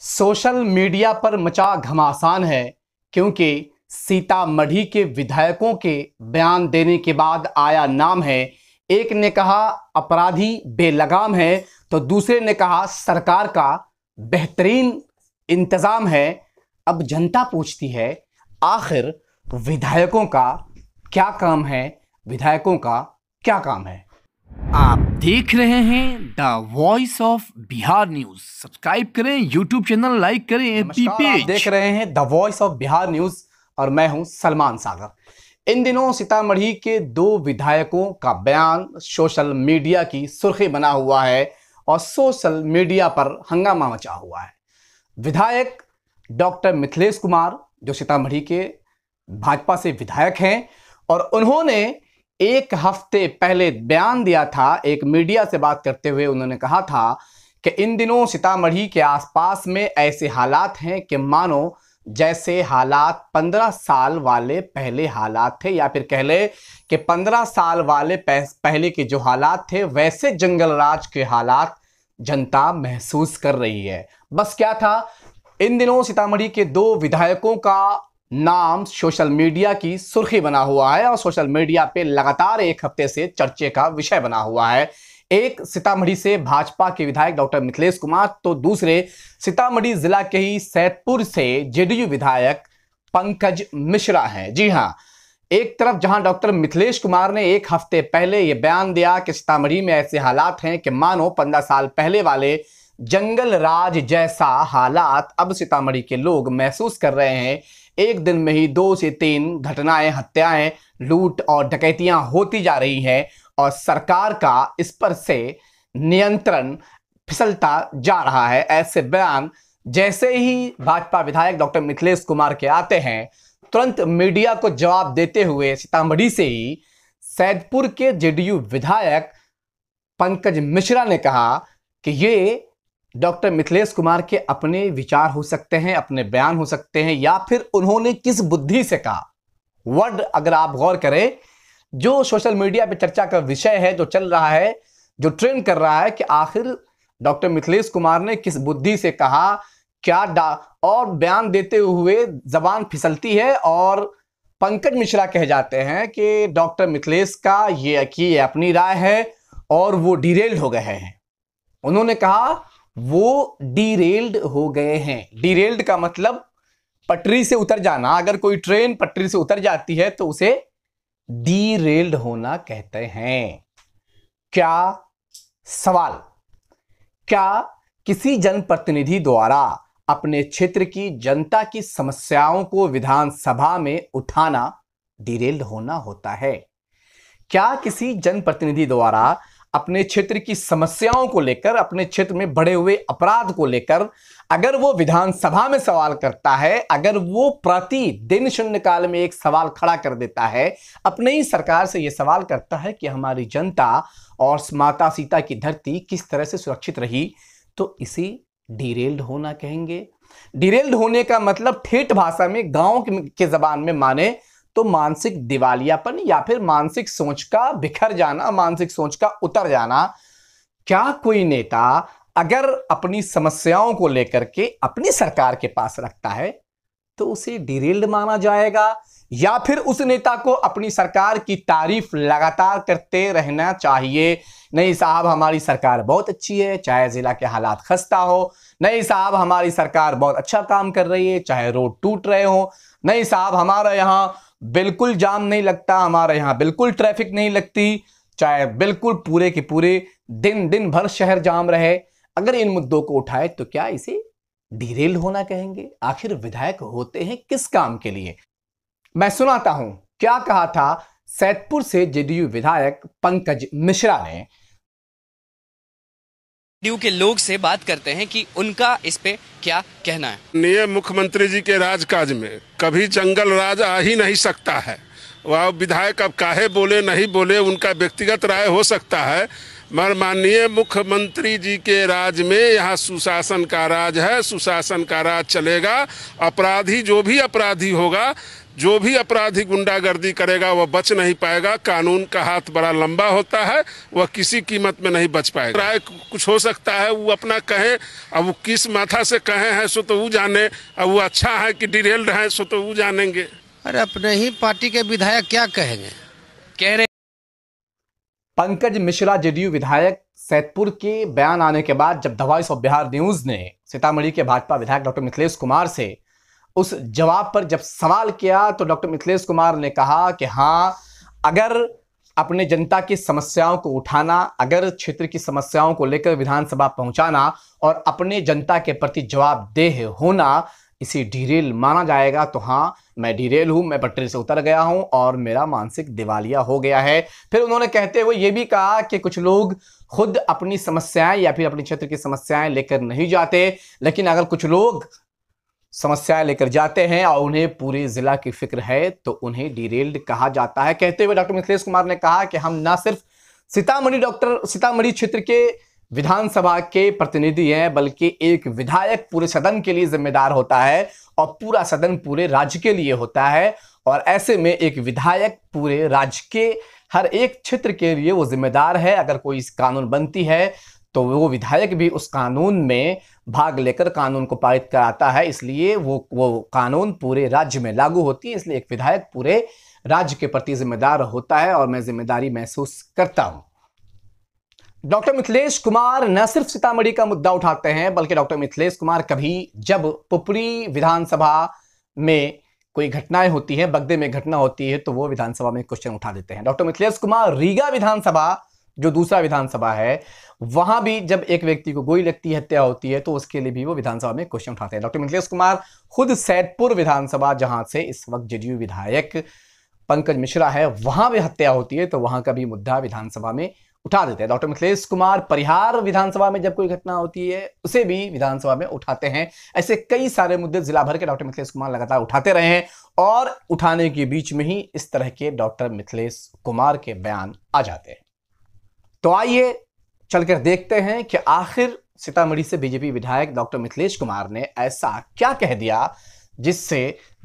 social media पर मचा घमासान है क्योंकि सीतामढ़ी के विधायकों के बयान देने के बाद आया नाम है एक ने कहा अपराधी बेलगाम है तो दूसरे ने कहा सरकार का बेहतरीन इंतजाम है अब जनता पूछती है आखिर विधायकों का क्या काम है विधायकों का क्या काम है आप देख रहे हैं the voice of Bihar news subscribe करें यूट्यूब चैनल लाइक करें देख रहे हैं the voice of Bihar news और मैं हूं सलमान सागर इन दिनों सीतामढ़ी के दो विधायकों का बयान सोशल मीडिया की सुर्खी बना हुआ है और सोशल मीडिया पर हंगामा मचा हुआ है विधायक डॉक्टर मिथिलेश कुमार जो सीतामढ़ी के भाजपा से विधायक हैं और उन्होंने एक हफ्ते पहले बयान दिया था एक मीडिया से बात करते हुए उन्होंने कहा था कि इन दिनों सीतामढ़ी के आसपास में ऐसे हालात हैं कि मानो जैसे हालात पंद्रह साल वाले पहले हालात थे या फिर कह ले कि पंद्रह साल वाले पहले के जो हालात थे वैसे जंगल राज के हालात जनता महसूस कर रही है बस क्या था इन दिनों सीतामढ़ी के दो विधायकों का नाम सोशल मीडिया की सुर्खी बना हुआ है और सोशल मीडिया पे लगातार एक हफ्ते से चर्चे का विषय बना हुआ है एक सीतामढ़ी से भाजपा के विधायक डॉक्टर मिथिलेश कुमार तो दूसरे सीतामढ़ी जिला के ही सैदपुर से जेडीयू विधायक पंकज मिश्रा हैं जी हाँ एक तरफ जहां डॉक्टर मिथिलेश कुमार ने एक हफ्ते पहले ये बयान दिया कि सीतामढ़ी में ऐसे हालात हैं कि मानो पंद्रह साल पहले वाले जंगल राज जैसा हालात अब सीतामढ़ी के लोग महसूस कर रहे हैं एक दिन में ही दो से तीन घटनाएं हत्याएं लूट और डकैतियां होती जा रही हैं और सरकार का इस पर से नियंत्रण फिसलता जा रहा है ऐसे बयान जैसे ही भाजपा विधायक डॉक्टर मिथिलेश कुमार के आते हैं तुरंत मीडिया को जवाब देते हुए सीतामढ़ी से ही सैदपुर के जेडीयू विधायक पंकज मिश्रा ने कहा कि ये डॉक्टर मिथिलेश कुमार के अपने विचार हो सकते हैं अपने बयान हो सकते हैं या फिर उन्होंने किस बुद्धि से कहा वर्ड अगर आप गौर करें जो सोशल मीडिया पर चर्चा का विषय है जो चल रहा है जो ट्रेंड कर रहा है कि आखिर डॉक्टर मिथिलेश कुमार ने किस बुद्धि से कहा क्या डा और बयान देते हुए जबान फिसलती है और पंकज मिश्रा कह जाते हैं कि डॉक्टर मिथिलेश का ये अकी अपनी राय है और वो डिरेल्ड हो गए हैं उन्होंने कहा वो डीरेल्ड हो गए हैं डीरेल्ड का मतलब पटरी से उतर जाना अगर कोई ट्रेन पटरी से उतर जाती है तो उसे डीरेल्ड होना कहते हैं क्या सवाल क्या किसी जनप्रतिनिधि द्वारा अपने क्षेत्र की जनता की समस्याओं को विधानसभा में उठाना डिरेल्ड होना होता है क्या किसी जनप्रतिनिधि द्वारा अपने क्षेत्र की समस्याओं को लेकर अपने क्षेत्र में बढ़े हुए अपराध को लेकर अगर वो विधानसभा में सवाल करता है अगर वो प्रति दिन शून्यकाल में एक सवाल खड़ा कर देता है अपने ही सरकार से ये सवाल करता है कि हमारी जनता और माता सीता की धरती किस तरह से सुरक्षित रही तो इसी डिरेल्ड होना कहेंगे डिरेल्ड होने का मतलब ठेठ भाषा में गाँव के जबान में माने तो मानसिक दिवालियापन या फिर मानसिक सोच का बिखर जाना मानसिक सोच का उतर जाना क्या कोई नेता अगर अपनी समस्याओं को लेकर के अपनी सरकार के पास रखता है तो उसे डिरेल्ड माना जाएगा या फिर उस नेता को अपनी सरकार की तारीफ लगातार करते रहना चाहिए नहीं साहब हमारी सरकार बहुत अच्छी है चाहे ज़िला के हालात खस्ता हो नहीं साहब हमारी सरकार बहुत अच्छा काम कर रही है चाहे रोड टूट रहे हो नहीं साहब हमारा यहाँ बिल्कुल जाम नहीं लगता हमारे यहाँ बिल्कुल ट्रैफिक नहीं लगती चाहे बिल्कुल पूरे के पूरे दिन दिन भर शहर जाम रहे अगर इन मुद्दों को उठाए तो क्या इसे डिरेल होना कहेंगे आखिर विधायक होते हैं किस काम के लिए मैं सुनाता हूं क्या कहा था सैदपुर से जेडीयू विधायक पंकज मिश्रा ने डीयू के लोग से बात करते हैं कि उनका इस पे क्या कहना है ये मुख्यमंत्री जी के राजकाज में कभी जंगल राज आ ही नहीं सकता है वह विधायक अब काहे बोले नहीं बोले उनका व्यक्तिगत राय हो सकता है माननीय मुख्यमंत्री जी के राज में यहाँ सुशासन का राज है सुशासन का राज चलेगा अपराधी जो भी अपराधी होगा जो भी अपराधी गुंडागर्दी करेगा वह बच नहीं पाएगा कानून का हाथ बड़ा लंबा होता है वह किसी कीमत में नहीं बच पाएगा राय कुछ हो सकता है वो अपना कहे अब वो किस माथा से कहे हैं सो तो वो जाने अब वो अच्छा है कि डिरेल्ड है सो तो वो जानेंगे अरे अपने ही पार्टी के विधायक क्या कहेंगे कह रहे पंकज मिश्रा जेडीयू विधायक सैदपुर के बयान आने के बाद जब the voice of Bihar news ने सीतामढ़ी के भाजपा विधायक डॉक्टर मिथिलेश कुमार से उस जवाब पर जब सवाल किया तो डॉक्टर मिथिलेश कुमार ने कहा कि हाँ अगर अपने जनता की समस्याओं को उठाना अगर क्षेत्र की समस्याओं को लेकर विधानसभा पहुंचाना और अपने जनता के प्रति जवाबदेह होना इसे ढीरेल माना जाएगा तो हाँ मैं डिरेल हूं मैं पटरी से उतर गया हूं और मेरा मानसिक दिवालिया हो गया है फिर उन्होंने कहते हुए ये भी कहा कि कुछ लोग खुद अपनी समस्याएं या फिर अपने क्षेत्र की समस्याएं लेकर नहीं जाते लेकिन अगर कुछ लोग समस्याएं लेकर जाते हैं और उन्हें पूरे ज़िला की फिक्र है तो उन्हें डिरेल्ड कहा जाता है कहते हुए डॉक्टर मिथिलेश कुमार ने कहा कि हम ना सिर्फ सीतामढ़ी डॉक्टर सीतामढ़ी क्षेत्र के विधानसभा के प्रतिनिधि हैं बल्कि एक विधायक पूरे सदन के लिए जिम्मेदार होता है और पूरा सदन पूरे राज्य के लिए होता है और ऐसे में एक विधायक पूरे राज्य के हर एक क्षेत्र के लिए वो जिम्मेदार है अगर कोई कानून बनती है तो वो विधायक भी उस कानून में भाग लेकर कानून को पारित कराता है इसलिए वो वो कानून पूरे राज्य में लागू होती है इसलिए एक विधायक पूरे राज्य के प्रति जिम्मेदार होता है और मैं जिम्मेदारी महसूस करता हूँ डॉक्टर मिथिलेश कुमार न सिर्फ सीतामढ़ी का मुद्दा उठाते हैं बल्कि डॉक्टर मिथिलेश कुमार कभी जब पुपरी विधानसभा में कोई घटनाएं होती है बगदे में घटना होती है तो वो विधानसभा में क्वेश्चन उठा देते हैं डॉक्टर मिथिलेश कुमार रीगा विधानसभा जो दूसरा विधानसभा है वहां भी जब एक व्यक्ति को गोई लगती है हत्या होती है तो उसके लिए भी वो विधानसभा में क्वेश्चन उठाते हैं डॉक्टर मिथिलेश कुमार खुद सैदपुर विधानसभा जहां से इस वक्त जेडीयू विधायक पंकज मिश्रा है वहां भी हत्या होती है तो वहां का भी मुद्दा विधानसभा में उठा देते हैं डॉक्टर मिथिलेश कुमार परिहार विधानसभा में जब कोई घटना होती है उसे भी विधानसभा में उठाते हैं ऐसे कई सारे मुद्दे जिला भर के डॉक्टर मिथिलेश कुमार लगातार उठाते रहे हैं और उठाने के बीच में ही इस तरह के डॉक्टर मिथिलेश कुमार के बयान आ जाते हैं तो आइए चलकर देखते हैं कि आखिर सीतामढ़ी से बीजेपी विधायक डॉक्टर मिथिलेश कुमार ने ऐसा क्या कह दिया जिससे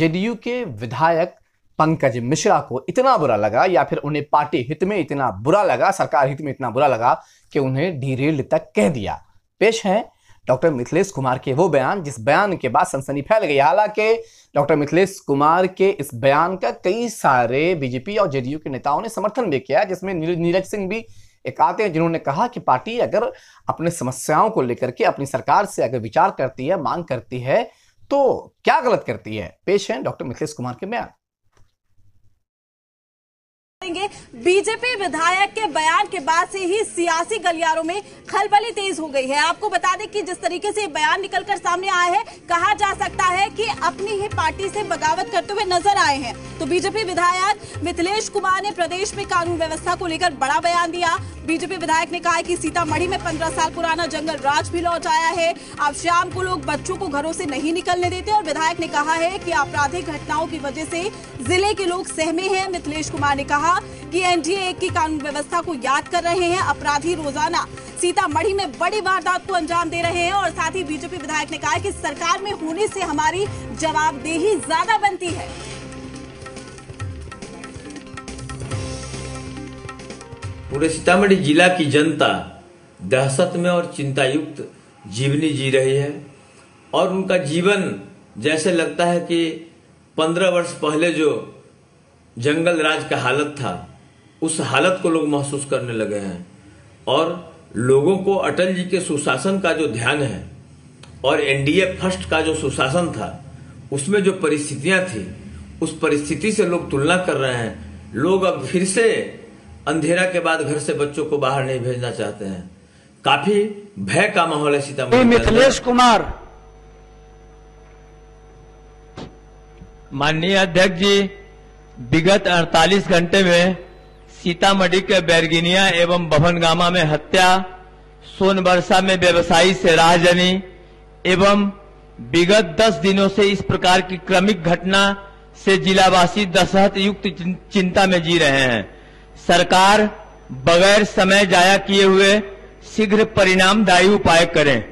जेडीयू के विधायक पंकज मिश्रा को इतना बुरा लगा या फिर उन्हें पार्टी हित में इतना बुरा लगा सरकार हित में इतना बुरा लगा कि उन्हें डीरेल तक कह दिया पेश है डॉक्टर मिथिलेश कुमार के वो बयान जिस बयान के बाद सनसनी फैल गई हालांकि डॉक्टर मिथिलेश कुमार के इस बयान का कई सारे बीजेपी और जेडीयू के नेताओं ने समर्थन भी किया जिसमें नीरज सिंह भी एक आते हैं जिन्होंने कहा कि पार्टी अगर अपने समस्याओं को लेकर के अपनी सरकार से अगर विचार करती है मांग करती है तो क्या गलत करती है पेश है डॉक्टर मिथिलेश कुमार के बयान करेंगे बीजेपी विधायक के बयान के बाद से ही सियासी गलियारों में खलबली तेज हो गई है आपको बता दें कि जिस तरीके से बयान निकलकर सामने आया है कहा जा सकता है कि अपनी ही पार्टी से बगावत करते हुए नजर आए हैं तो बीजेपी विधायक मिथिलेश कुमार ने प्रदेश में कानून व्यवस्था को लेकर बड़ा बयान दिया बीजेपी विधायक ने कहा कि सीतामढ़ी में पंद्रह साल पुराना जंगल राज भी लौट आया है अब शाम को लोग बच्चों को घरों से नहीं निकलने देते और विधायक ने कहा है कि आपराधिक घटनाओं की वजह से जिले के लोग सहमे हैं मिथिलेश कुमार ने कहा कहा कि एनडीए की कानून व्यवस्था को याद कर रहे हैं अपराधी रोजाना सीतामढ़ी में बड़ी वारदात को अंजाम दे रहे हैं और साथ ही बीजेपी विधायक ने कहा कि सरकार में होने से हमारी जवाबदेही ज्यादा बनती है पूरे सीतामढ़ी जिला की जनता दहशत में और चिंतायुक्त जीवनी जी रही है और उनका जीवन जैसे लगता है कि पंद्रह वर्ष पहले जो जंगल राज का हालत था उस हालत को लोग महसूस करने लगे हैं और लोगों को अटल जी के सुशासन का जो ध्यान है और एनडीए फर्स्ट का जो सुशासन था उसमें जो परिस्थितियां थी उस परिस्थिति से लोग तुलना कर रहे हैं लोग अब फिर से अंधेरा के बाद घर से बच्चों को बाहर नहीं भेजना चाहते हैं काफी भय का माहौल है सीतामढ़ी मिथिलेश कुमार माननीय अध्यक्ष जी विगत 48 घंटे में सीतामढ़ी के बैरगिनिया एवं बभनगामा में हत्या सोनबरसा में व्यवसायी से राहजनी एवं विगत 10 दिनों से इस प्रकार की क्रमिक घटना से जिलावासी दशहत युक्त चिंता में जी रहे हैं सरकार बगैर समय जाया किए हुए शीघ्र परिणामदायी उपाय करें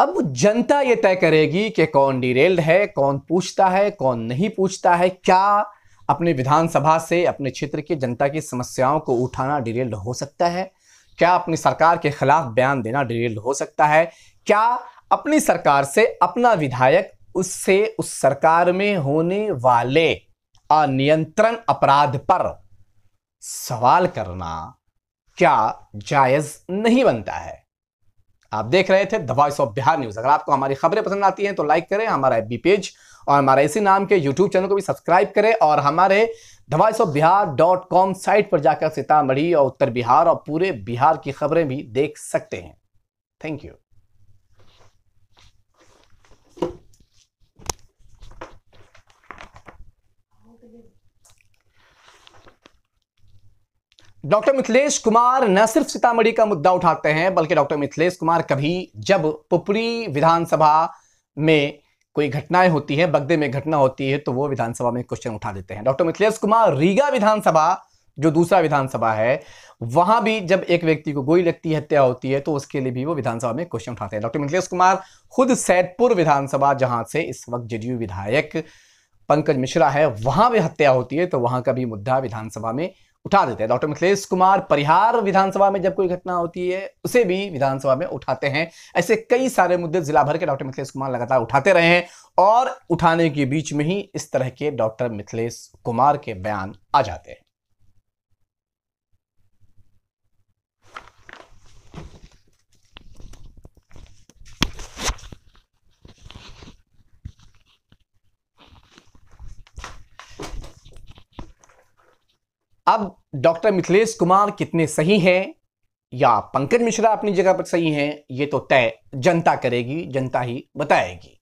अब जनता ये तय करेगी कि कौन डिरेल्ड है कौन पूछता है कौन नहीं पूछता है क्या अपने विधानसभा से अपने क्षेत्र की जनता की समस्याओं को उठाना डिरेल्ड हो सकता है क्या अपनी सरकार के खिलाफ बयान देना डिरेल्ड हो सकता है क्या अपनी सरकार से अपना विधायक उससे उस सरकार में होने वाले अनियंत्रण अपराध पर सवाल करना क्या जायज नहीं बनता है आप देख रहे थे the voice of Bihar news अगर आपको हमारी खबरें पसंद आती हैं तो लाइक करें हमारा एफ पेज और हमारे इसी नाम के यूट्यूब चैनल को भी सब्सक्राइब करें और हमारे the voice of Bihar dot com site पर जाकर सीतामढ़ी और उत्तर बिहार और पूरे बिहार की खबरें भी देख सकते हैं thank you doctor Mithilesh Kumar न सिर्फ सीतामढ़ी का मुद्दा उठाते हैं बल्कि डॉक्टर मिथिलेश कुमार कभी जब पुपरी विधानसभा में कोई घटनाएं होती है बगदे में घटना होती है तो वो विधानसभा में क्वेश्चन उठा देते हैं डॉक्टर मिथिलेश कुमार रीगा विधानसभा जो दूसरा विधानसभा है वहां भी जब एक व्यक्ति को गोई लगती है हत्या होती है तो उसके लिए भी वो विधानसभा में क्वेश्चन उठाते हैं डॉक्टर मिथिलेश कुमार खुद सैदपुर विधानसभा जहां से इस वक्त जेडीयू विधायक पंकज मिश्रा है वहां भी हत्या होती है तो वहां का भी मुद्दा विधानसभा में उठा देते हैं डॉक्टर मिथिलेश कुमार परिहार विधानसभा में जब कोई घटना होती है उसे भी विधानसभा में उठाते हैं ऐसे कई सारे मुद्दे जिला भर के डॉक्टर मिथिलेश कुमार लगातार उठाते रहे हैं और उठाने के बीच में ही इस तरह के डॉक्टर मिथिलेश कुमार के बयान आ जाते हैं अब डॉक्टर मिथिलेश कुमार कितने सही हैं या पंकज मिश्रा अपनी जगह पर सही हैं ये तो तय जनता करेगी जनता ही बताएगी